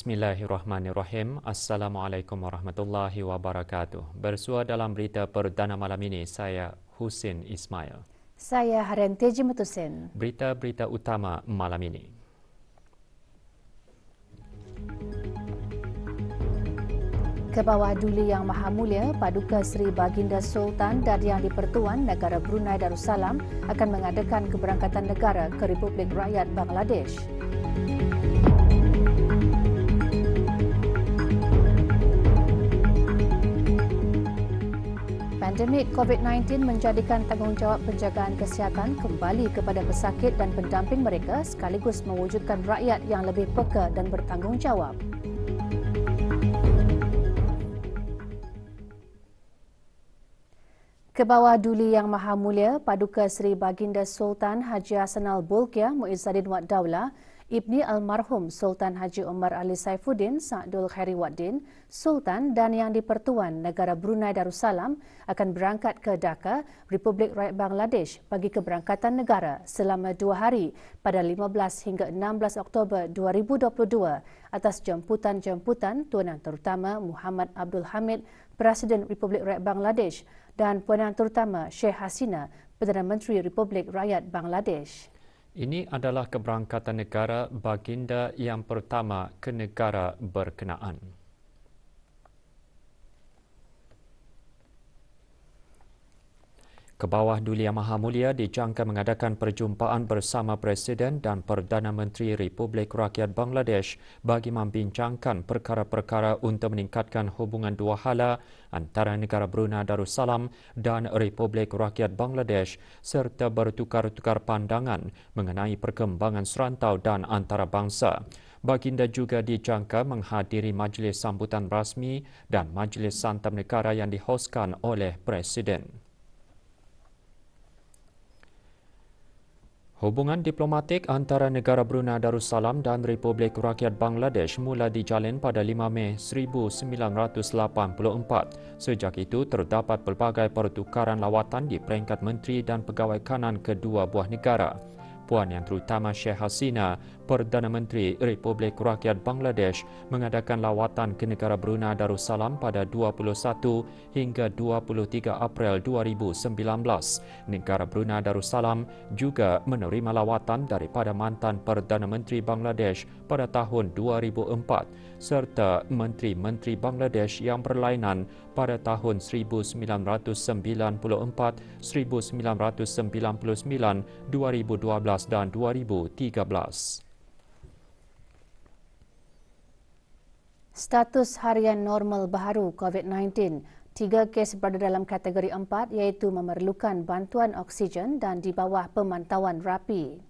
Bismillahirrahmanirrahim. Assalamualaikum warahmatullahi wabarakatuh. Bersua dalam berita perdana malam ini, saya Husin Ismail. Saya Haren Teji Matusin. Berita-berita utama malam ini. Kebawah Duli Yang Maha Mulia, Paduka Sri Baginda Sultan dan Yang Dipertuan Negara Brunei Darussalam akan mengadakan keberangkatan negara ke Republik Rakyat Bangladesh. pandemik COVID-19 menjadikan tanggungjawab penjagaan kesihatan kembali kepada pesakit dan pendamping mereka sekaligus mewujudkan rakyat yang lebih peka dan bertanggungjawab. Ke duli Yang Maha Mulia, Paduka Seri Baginda Sultan Haji Hassanal Al-Bulkiah Muizzadin Wat Daulah Ibni almarhum Sultan Haji Omar Ali Saifuddin Sa'dul Khairi Waddin, Sultan dan Yang Dipertuan Negara Brunei Darussalam akan berangkat ke Dhaka, Republik Rakyat Bangladesh bagi keberangkatan negara selama dua hari pada 15 hingga 16 Oktober 2022 atas jemputan-jemputan Tuanan Yang Terutama Muhammad Abdul Hamid, Presiden Republik Rakyat Bangladesh dan Puanan Yang Terutama Sheikh Hasina, Perdana Menteri Republik Rakyat Bangladesh. Ini adalah keberangkatan negara Baginda yang pertama ke negara berkenaan. Ke bawah Duli Yang Maha Mulia dijangka mengadakan perjumpaan bersama Presiden dan Perdana Menteri Republik Rakyat Bangladesh bagi membincangkan perkara-perkara untuk meningkatkan hubungan dua hala antara negara Brunei Darussalam dan Republik Rakyat Bangladesh serta bertukar-tukar pandangan mengenai perkembangan serantau dan antarabangsa. Baginda juga dijangka menghadiri majlis sambutan rasmi dan majlis santam negara yang dihoskan oleh Presiden. Hubungan diplomatik antara negara Brunei Darussalam dan Republik Rakyat Bangladesh mula dijalin pada 5 Mei 1984. Sejak itu, terdapat pelbagai pertukaran lawatan di peringkat menteri dan pegawai kanan kedua buah negara. Puan yang terutama Syekh Hasina, Perdana Menteri Republik Rakyat Bangladesh mengadakan lawatan ke negara Brunei Darussalam pada 21 hingga 23 April 2019. Negara Brunei Darussalam juga menerima lawatan daripada mantan Perdana Menteri Bangladesh pada tahun 2004 serta menteri-menteri Bangladesh yang berlainan pada tahun 1994, 1999, 2012 dan 2013. Status harian normal baru COVID-19, tiga kes berada dalam kategori empat iaitu memerlukan bantuan oksigen dan di bawah pemantauan rapi.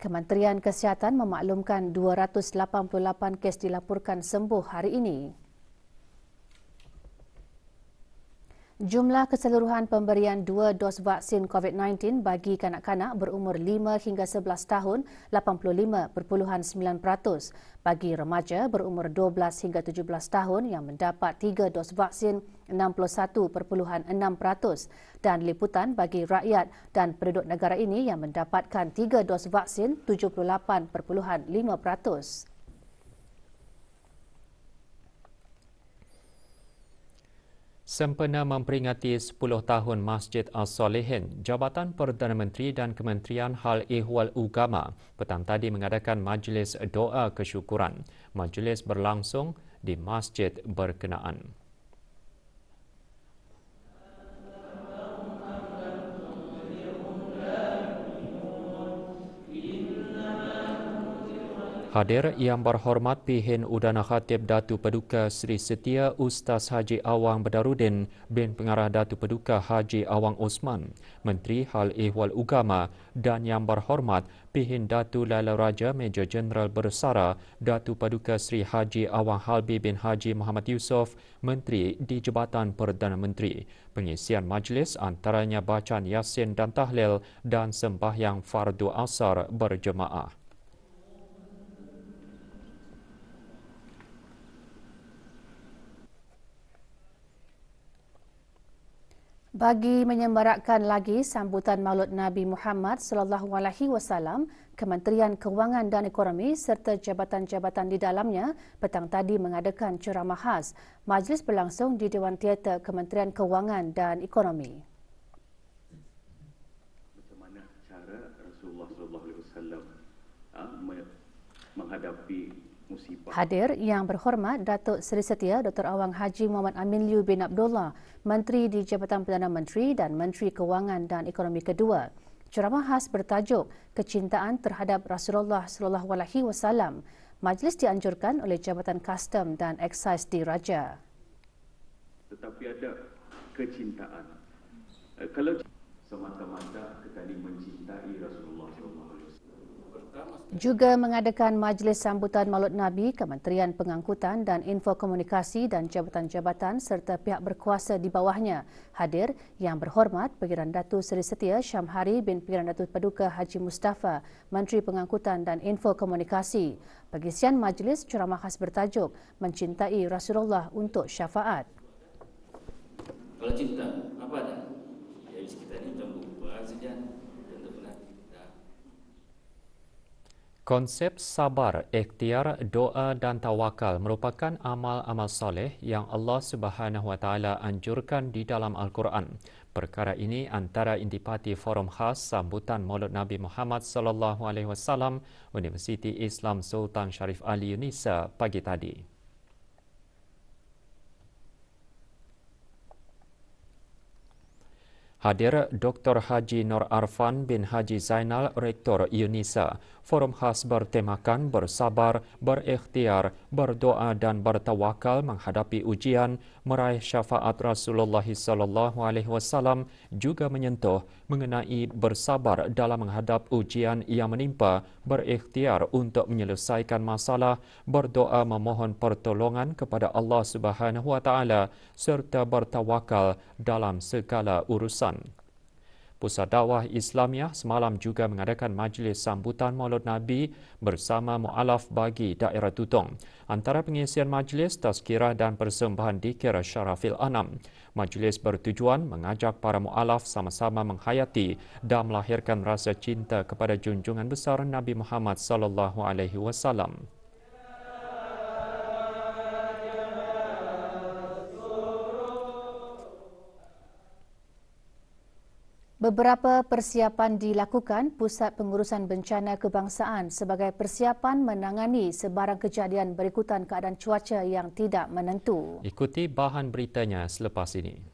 Kementerian Kesihatan memaklumkan 288 kes dilaporkan sembuh hari ini. Jumlah keseluruhan pemberian dua dos vaksin COVID-19 bagi kanak-kanak berumur 5 hingga 11 tahun 85.9%. Bagi remaja berumur 12 hingga 17 tahun yang mendapat tiga dos vaksin 61.6% dan liputan bagi rakyat dan penduduk negara ini yang mendapatkan tiga dos vaksin 78.5%. Sempena memperingati 10 tahun Masjid Al-Solehin, Jabatan Perdana Menteri dan Kementerian Hal Ehwal Ugama petang tadi mengadakan majlis doa kesyukuran. Majlis berlangsung di masjid berkenaan. Hadir Yang Berhormat Pihin Udana Khatib Datu Peduka Sri Setia Ustaz Haji Awang Bedarudin bin Pengarah Datu Peduka Haji Awang Osman, Menteri Hal Ehwal Ugama dan Yang Berhormat Pihin Datu Lala Raja Major General Bersara Datu Peduka Sri Haji Awang Halbi bin Haji Muhammad Yusof Menteri di Jabatan Perdana Menteri. Pengisian majlis antaranya bacaan Yasin dan Tahlil dan sembahyang Fardu Asar berjemaah. Bagi menyemarakkan lagi sambutan Maulud Nabi Muhammad sallallahu alaihi wasallam, Kementerian Kewangan dan Ekonomi serta jabatan-jabatan di dalamnya petang tadi mengadakan ceramah khas. Majlis berlangsung di Dewan Teater Kementerian Kewangan dan Ekonomi. Bagaimana cara Rasulullah sallallahu alaihi wasallam ah, menghadapi Hadir yang berhormat Datuk Seri Setia Dr. Awang Haji Muhammad Amin Liu bin Abdullah, Menteri di Jabatan Perdana Menteri dan Menteri Kewangan dan Ekonomi Kedua. Ceramah khas bertajuk Kecintaan terhadap Rasulullah Sallallahu Alaihi Wasallam. Majlis dianjurkan oleh Jabatan Custom dan Excise di Raja. Tetapi ada kecintaan. Eh, kalau semata-mata kita mencintai Rasul juga mengadakan majlis sambutan Maulid Nabi Kementerian Pengangkutan dan Infokomunikasi dan jabatan-jabatan serta pihak berkuasa di bawahnya hadir yang berhormat Pengiran Datu Seri Setia Syamhari bin Pengiran Datu Paduka Haji Mustafa Menteri Pengangkutan dan Infokomunikasi pengisian majlis ceramah khas bertajuk mencintai Rasulullah untuk syafaat Kalau cinta apa Konsep sabar, ikhtiar, doa dan tawakal merupakan amal-amal soleh yang Allah Subhanahu Wa Taala anjurkan di dalam Al-Quran. Perkara ini antara intipati forum khas sambutan Maulid Nabi Muhammad Sallallahu Alaihi Wasallam Universiti Islam Sultan Sharif Ali Unisa pagi tadi. Hadir Dr. Haji Nur Arfan bin Haji Zainal, Rektor UNISA, Forum khas bertemakan bersabar, berikhtiar, berdoa dan bertawakal menghadapi ujian meraih syafaat Rasulullah SAW juga menyentuh mengenai bersabar dalam menghadap ujian yang menimpa, berikhtiar untuk menyelesaikan masalah, berdoa memohon pertolongan kepada Allah Subhanahu wa taala serta bertawakal dalam segala urusan. Pusat Dakwah Islamiah semalam juga mengadakan majlis sambutan Maulud Nabi bersama mualaf bagi daerah Tutong. Antara pengisian majlis, tazkirah dan persembahan dikir Syarafil Anam. Majlis bertujuan mengajak para mualaf sama-sama menghayati dan melahirkan rasa cinta kepada junjungan besar Nabi Muhammad sallallahu alaihi wasallam. Beberapa persiapan dilakukan Pusat Pengurusan Bencana Kebangsaan sebagai persiapan menangani sebarang kejadian berikutan keadaan cuaca yang tidak menentu. Ikuti bahan beritanya selepas ini.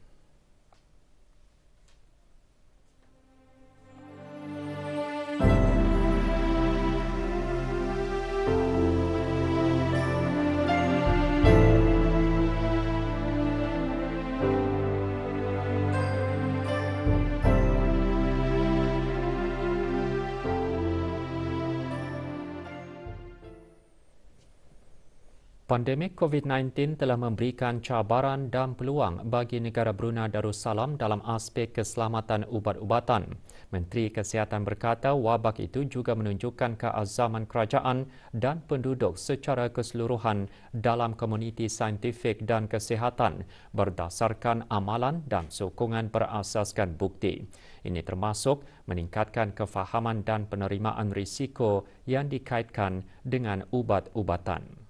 Pandemik COVID-19 telah memberikan cabaran dan peluang bagi negara Brunei Darussalam dalam aspek keselamatan ubat-ubatan. Menteri Kesihatan berkata wabak itu juga menunjukkan keazaman kerajaan dan penduduk secara keseluruhan dalam komuniti saintifik dan kesihatan berdasarkan amalan dan sokongan berasaskan bukti. Ini termasuk meningkatkan kefahaman dan penerimaan risiko yang dikaitkan dengan ubat-ubatan.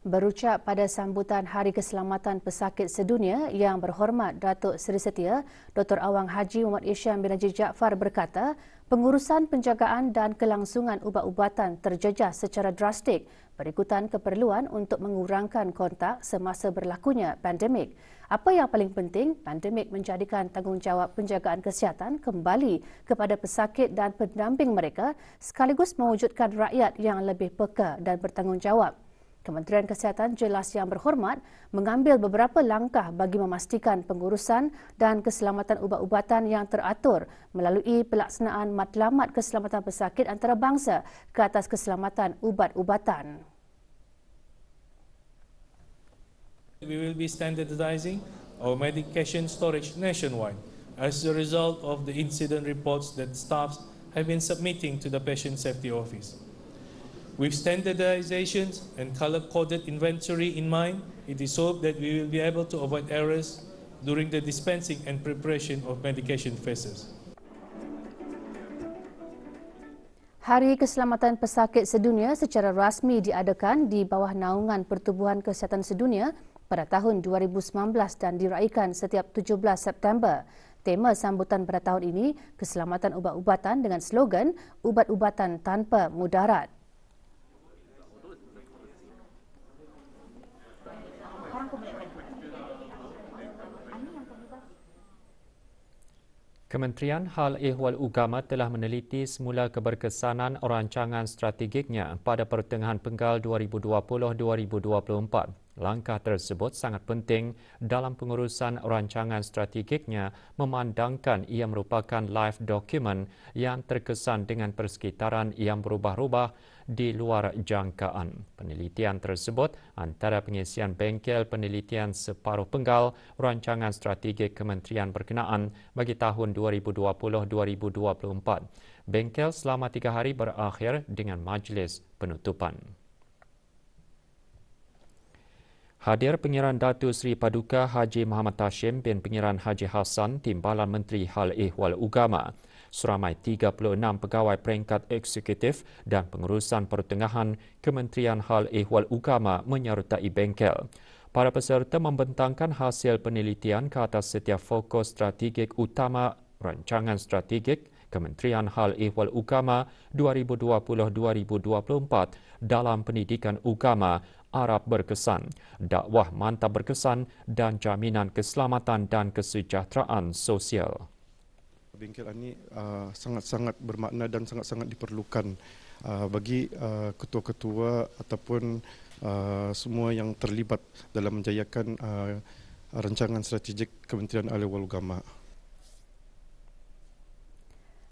Berucap pada sambutan Hari Keselamatan Pesakit Sedunia yang berhormat Datuk Seri Setia, Dr. Awang Haji Muhammad Isyam bin Haji Jaafar berkata, pengurusan penjagaan dan kelangsungan ubat-ubatan terjejas secara drastik berikutan keperluan untuk mengurangkan kontak semasa berlakunya pandemik. Apa yang paling penting, pandemik menjadikan tanggungjawab penjagaan kesihatan kembali kepada pesakit dan pendamping mereka sekaligus mewujudkan rakyat yang lebih peka dan bertanggungjawab. Kementerian Kesihatan jelas yang berhormat mengambil beberapa langkah bagi memastikan pengurusan dan keselamatan ubat-ubatan yang teratur melalui pelaksanaan matlamat keselamatan pesakit antarabangsa ke atas keselamatan ubat-ubatan. We will be standardizing our medication storage nationwide as a result of the incident reports that staffs have been submitting to the patient safety office. With standardizations and color-coded inventory in mind, it is hoped that we will be able to avoid errors during the dispensing and preparation of medication phases. Hari Keselamatan Pesakit Sedunia secara rasmi diadakan di bawah naungan Pertubuhan Kesihatan Sedunia pada tahun 2019 dan diraikan setiap 17 September. Tema sambutan pada tahun ini, keselamatan ubat-ubatan dengan slogan Ubat-ubatan tanpa mudarat. Kementerian Hal Ehwal Ugama telah meneliti semula keberkesanan rancangan strategiknya pada pertengahan penggal 2020-2024. Langkah tersebut sangat penting dalam pengurusan rancangan strategiknya memandangkan ia merupakan live document yang terkesan dengan persekitaran yang berubah-ubah di luar jangkaan. Penelitian tersebut antara pengisian bengkel penelitian separuh penggal rancangan strategik kementerian berkenaan bagi tahun 2020-2024. Bengkel selama tiga hari berakhir dengan majlis penutupan. Hadir Pengiran Datu Seri Paduka Haji Muhammad Tashim bin Pengiran Haji Hassan Timbalan Menteri Hal Ehwal Ugama seramai 36 pegawai peringkat eksekutif dan pengurusan pertengahan Kementerian Hal Ehwal Ugama menyertai bengkel. Para peserta membentangkan hasil penelitian ke atas setiap fokus strategik utama rancangan strategik Kementerian Hal Ehwal Ugama 2020-2024 dalam pendidikan ugama Arab berkesan, dakwah mantap berkesan dan jaminan keselamatan dan kesejahteraan sosial. Bengkel ini uh, sangat-sangat bermakna dan sangat-sangat diperlukan uh, bagi uh, ketua-ketua ataupun uh, semua yang terlibat dalam menjayakan uh, rancangan strategik Kementerian Alih Gama.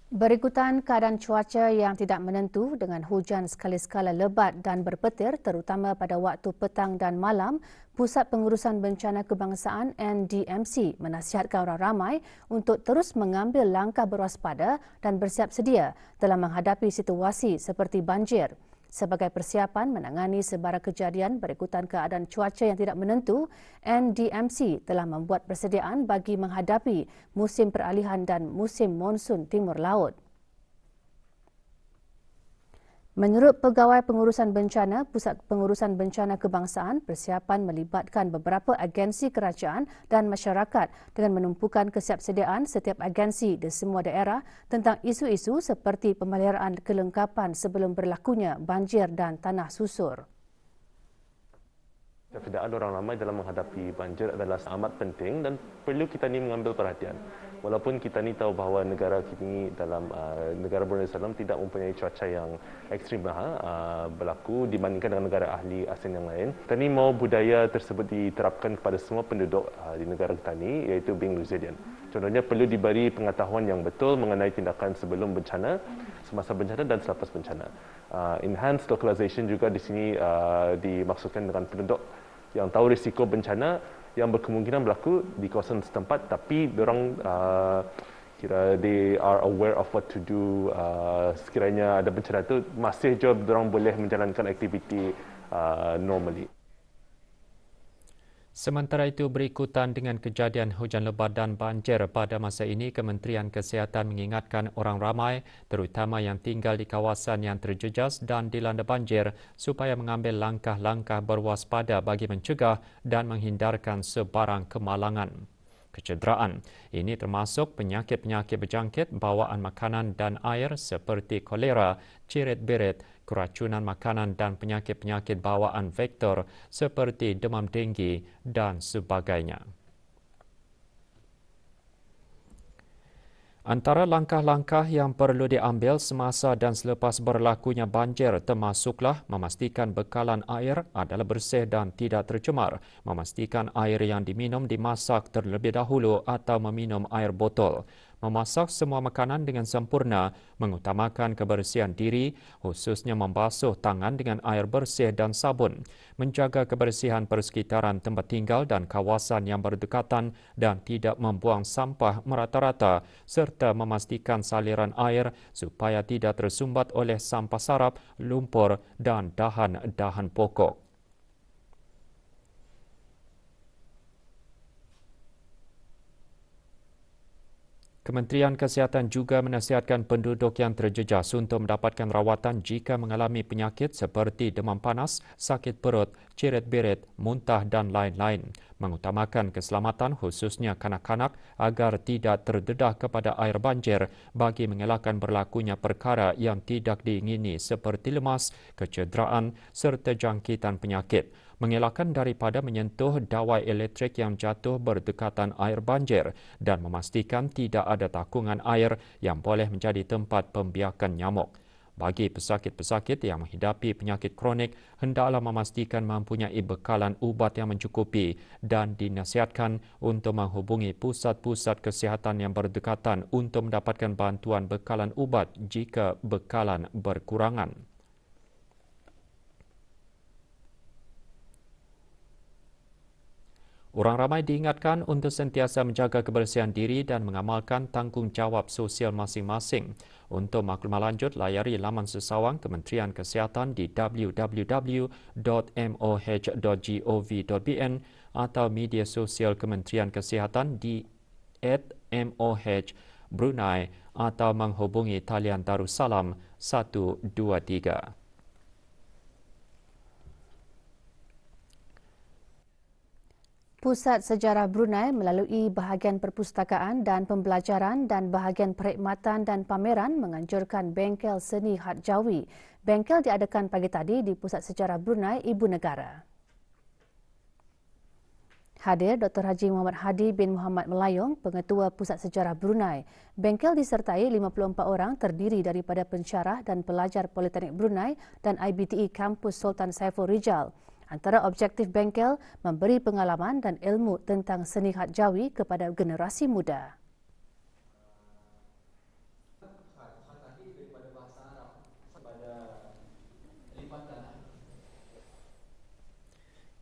Berikutan keadaan cuaca yang tidak menentu dengan hujan sekali-sekala lebat dan berpetir terutama pada waktu petang dan malam, Pusat Pengurusan Bencana Kebangsaan NDMC menasihatkan orang ramai untuk terus mengambil langkah berwaspada dan bersiap sedia dalam menghadapi situasi seperti banjir. Sebagai persiapan menangani sebarang kejadian berikutan keadaan cuaca yang tidak menentu, NDMC telah membuat persediaan bagi menghadapi musim peralihan dan musim monsun timur laut. Menurut Pegawai Pengurusan Bencana Pusat Pengurusan Bencana Kebangsaan, persiapan melibatkan beberapa agensi kerajaan dan masyarakat dengan menumpukan kesiapsediaan setiap agensi di semua daerah tentang isu-isu seperti pemeliharaan kelengkapan sebelum berlakunya banjir dan tanah susur. Kedaan orang ramai dalam menghadapi banjir adalah amat penting dan perlu kita ini mengambil perhatian walaupun kita ni tahu bahawa negara kini dalam uh, negara Brunei Darussalam tidak mempunyai cuaca yang ekstrim lah uh, berlaku dibandingkan dengan negara ahli ASEAN yang lain. Kita ni mahu budaya tersebut diterapkan kepada semua penduduk uh, di negara kita ni iaitu being resilient. Contohnya perlu diberi pengetahuan yang betul mengenai tindakan sebelum bencana, semasa bencana dan selepas bencana. Uh, enhanced localisation juga di sini uh, dimaksudkan dengan penduduk yang tahu risiko bencana yang berkemungkinan berlaku di kawasan setempat tapi orang uh, kira they are aware of what to do uh, sekiranya ada bencana itu masih job orang boleh menjalankan aktiviti uh, normally Sementara itu berikutan dengan kejadian hujan lebat dan banjir pada masa ini Kementerian Kesihatan mengingatkan orang ramai terutama yang tinggal di kawasan yang terjejas dan dilanda banjir supaya mengambil langkah-langkah berwaspada bagi mencegah dan menghindarkan sebarang kemalangan kecederaan. Ini termasuk penyakit-penyakit berjangkit bawaan makanan dan air seperti kolera, cirit-birit, keracunan makanan dan penyakit-penyakit bawaan vektor seperti demam denggi dan sebagainya. Antara langkah-langkah yang perlu diambil semasa dan selepas berlakunya banjir termasuklah memastikan bekalan air adalah bersih dan tidak tercemar, memastikan air yang diminum dimasak terlebih dahulu atau meminum air botol memasak semua makanan dengan sempurna, mengutamakan kebersihan diri, khususnya membasuh tangan dengan air bersih dan sabun, menjaga kebersihan persekitaran tempat tinggal dan kawasan yang berdekatan dan tidak membuang sampah merata-rata, serta memastikan saliran air supaya tidak tersumbat oleh sampah sarap, lumpur, dan dahan-dahan pokok. Kementerian Kesihatan juga menasihatkan penduduk yang terjejas untuk mendapatkan rawatan jika mengalami penyakit seperti demam panas, sakit perut, ciret-biret, muntah dan lain-lain. Mengutamakan keselamatan khususnya kanak-kanak agar tidak terdedah kepada air banjir bagi mengelakkan berlakunya perkara yang tidak diingini seperti lemas, kecederaan serta jangkitan penyakit mengelakkan daripada menyentuh dawai elektrik yang jatuh berdekatan air banjir dan memastikan tidak ada takungan air yang boleh menjadi tempat pembiakan nyamuk. Bagi pesakit-pesakit yang menghidapi penyakit kronik, hendaklah memastikan mempunyai bekalan ubat yang mencukupi dan dinasihatkan untuk menghubungi pusat-pusat kesihatan yang berdekatan untuk mendapatkan bantuan bekalan ubat jika bekalan berkurangan. Orang ramai diingatkan untuk sentiasa menjaga kebersihan diri dan mengamalkan tanggungjawab sosial masing-masing. Untuk maklumat lanjut, layari laman sesawang Kementerian Kesihatan di www.moh.gov.bn atau media sosial Kementerian Kesihatan di @moh_brunei atau menghubungi talian Darussalam 123. Pusat Sejarah Brunei melalui bahagian perpustakaan dan pembelajaran dan bahagian perkhidmatan dan pameran menganjurkan bengkel seni Hat Jawi. Bengkel diadakan pagi tadi di Pusat Sejarah Brunei Ibu Negara. Hadir Dr. Haji Muhammad Hadi bin Muhammad Melayong, Pengetua Pusat Sejarah Brunei. Bengkel disertai 54 orang terdiri daripada pensyarah dan pelajar Politeknik Brunei dan IBTE Kampus Sultan Saiful Rijal. Antara objektif bengkel memberi pengalaman dan ilmu tentang seni khat jawi kepada generasi muda.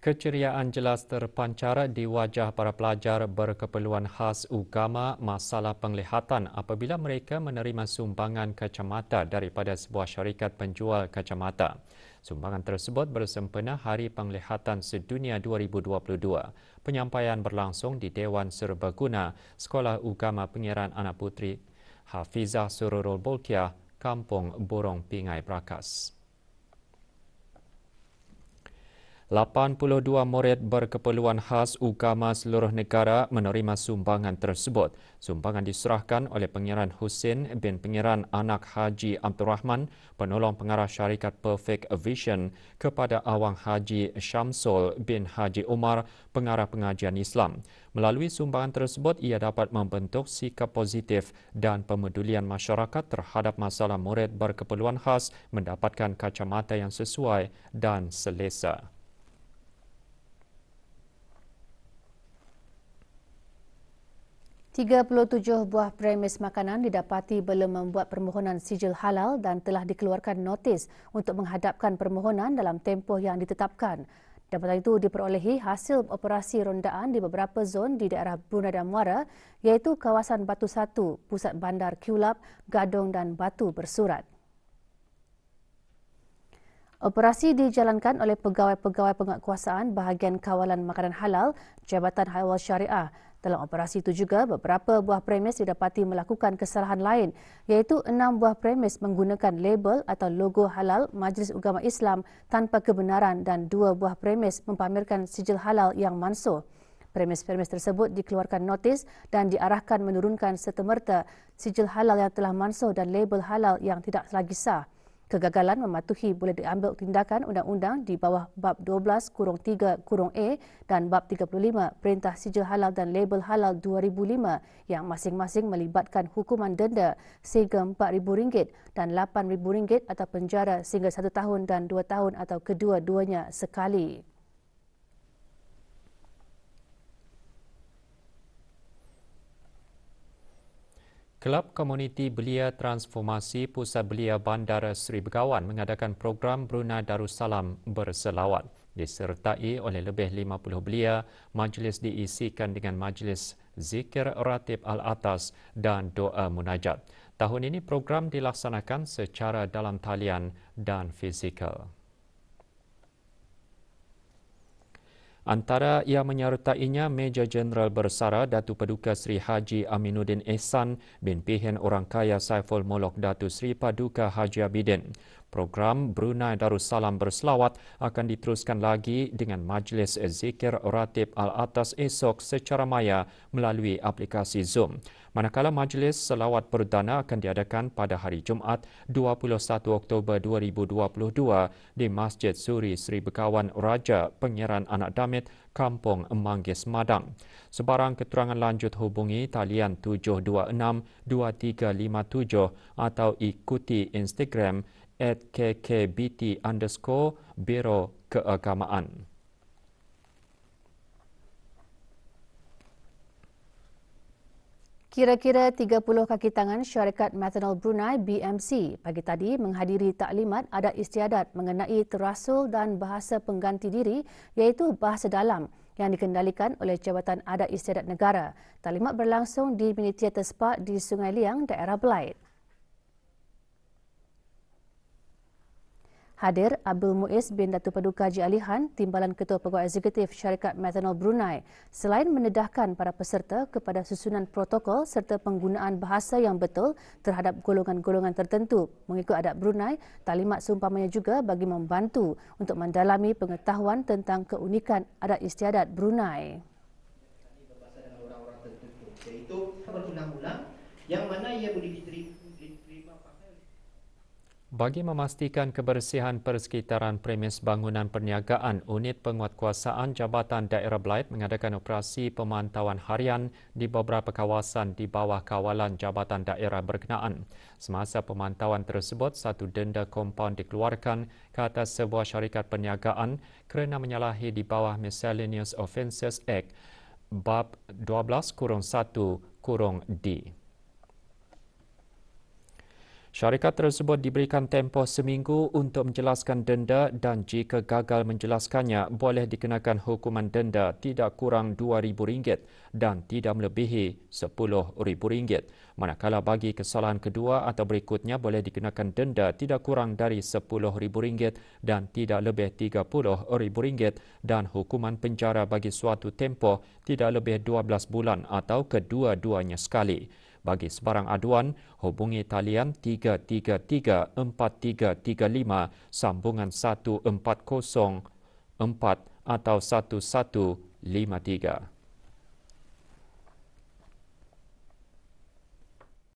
Keceriaan jelas terpancar di wajah para pelajar berkeperluan khas agama masalah penglihatan apabila mereka menerima sumbangan kacamata daripada sebuah syarikat penjual kacamata. Sumbangan tersebut bersempena Hari Penglihatan Sedunia 2022. Penyampaian berlangsung di Dewan Serbaguna Sekolah Agama Pengiran Anak Putri Hafizah Sururul Bolkiah, Kampung Borong Pingai Brakas. 82 murid berkeperluan khas ukama seluruh negara menerima sumbangan tersebut. Sumbangan diserahkan oleh Pengiran Husin bin Pengiran Anak Haji Amtul Rahman, penolong pengarah syarikat Perfect Vision kepada Awang Haji Syamsul bin Haji Umar, pengarah pengajian Islam. Melalui sumbangan tersebut, ia dapat membentuk sikap positif dan pemedulian masyarakat terhadap masalah murid berkeperluan khas mendapatkan kacamata yang sesuai dan selesa. 37 buah premis makanan didapati belum membuat permohonan sijil halal dan telah dikeluarkan notis untuk menghadapkan permohonan dalam tempoh yang ditetapkan. Jabatan itu diperolehi hasil operasi rondaan di beberapa zon di daerah Brunei dan Muara iaitu kawasan Batu Satu, pusat bandar Kulab, Gadong dan Batu Bersurat. Operasi dijalankan oleh pegawai-pegawai penguatkuasaan bahagian kawalan makanan halal Jabatan halal Syariah dalam operasi itu juga, beberapa buah premis didapati melakukan kesalahan lain, iaitu enam buah premis menggunakan label atau logo halal Majlis Ugama Islam tanpa kebenaran dan dua buah premis mempamerkan sijil halal yang mansuh. Premis-premis tersebut dikeluarkan notis dan diarahkan menurunkan setemerta sijil halal yang telah mansuh dan label halal yang tidak lagi sah. Kegagalan mematuhi boleh diambil tindakan undang-undang di bawah bab 12-3-A dan bab 35 Perintah Sijil Halal dan Label Halal 2005 yang masing-masing melibatkan hukuman denda sehingga RM4,000 dan RM8,000 atau penjara sehingga satu tahun dan dua tahun atau kedua-duanya sekali. Kelab Komuniti Belia Transformasi Pusat Belia Bandara Seri Begawan mengadakan program Brunei Darussalam Berselawat disertai oleh lebih 50 belia, majlis diisikan dengan majlis zikir ratib al-atas dan doa munajat. Tahun ini program dilaksanakan secara dalam talian dan fizikal. Antara ia menyertainya Meja Jeneral Bersara Datu Paduka Sri Haji Aminuddin Ehsan bin Pihen Orang Kaya Saiful Molok Datu Sri Paduka Haji Abidin. Program Brunei Darussalam Berselawat akan diteruskan lagi dengan Majlis Zikir Ratib Al-Atas esok secara maya melalui aplikasi Zoom. Manakala Majlis Selawat Perdana akan diadakan pada hari Jumaat 21 Oktober 2022 di Masjid Suri Sri Bekawan Raja Pengiran Anak Damit, Kampung Manggis Madang. Sebarang keterangan lanjut hubungi talian 726-2357 atau ikuti Instagram at kkbt underscore biro keagamaan. Kira-kira 30 kaki tangan syarikat Methanol Brunei BMC pagi tadi menghadiri taklimat adat istiadat mengenai terasul dan bahasa pengganti diri iaitu bahasa dalam yang dikendalikan oleh Jabatan Adat Istiadat Negara. Taklimat berlangsung di Mini Theater Spa di Sungai Liang, daerah Belait. Hadir Abdul Muiz bin Datu Paduka Haji Alihan, Timbalan Ketua Pegawai Eksekutif Syarikat Metanol Brunei, selain menedahkan para peserta kepada susunan protokol serta penggunaan bahasa yang betul terhadap golongan-golongan tertentu mengikut adat Brunei, talimat seumpamanya juga bagi membantu untuk mendalami pengetahuan tentang keunikan adat istiadat Brunei. Iaitu berulang-ulang yang mana ia boleh diterima bagi memastikan kebersihan persekitaran premis bangunan perniagaan, unit penguatkuasaan Jabatan Daerah Blight mengadakan operasi pemantauan harian di beberapa kawasan di bawah kawalan Jabatan Daerah berkenaan. Semasa pemantauan tersebut, satu denda kompaun dikeluarkan ke atas sebuah syarikat perniagaan kerana menyalahi di bawah Miscellaneous Offences Act Bab 12-1-D. Syarikat tersebut diberikan tempoh seminggu untuk menjelaskan denda dan jika gagal menjelaskannya boleh dikenakan hukuman denda tidak kurang RM2,000 dan tidak melebihi RM10,000. Manakala bagi kesalahan kedua atau berikutnya boleh dikenakan denda tidak kurang dari RM10,000 dan tidak lebih RM30,000 dan hukuman penjara bagi suatu tempoh tidak lebih 12 bulan atau kedua-duanya sekali. Bagi sebarang aduan, hubungi talian 333-4335 sambungan 140 4 atau 1153.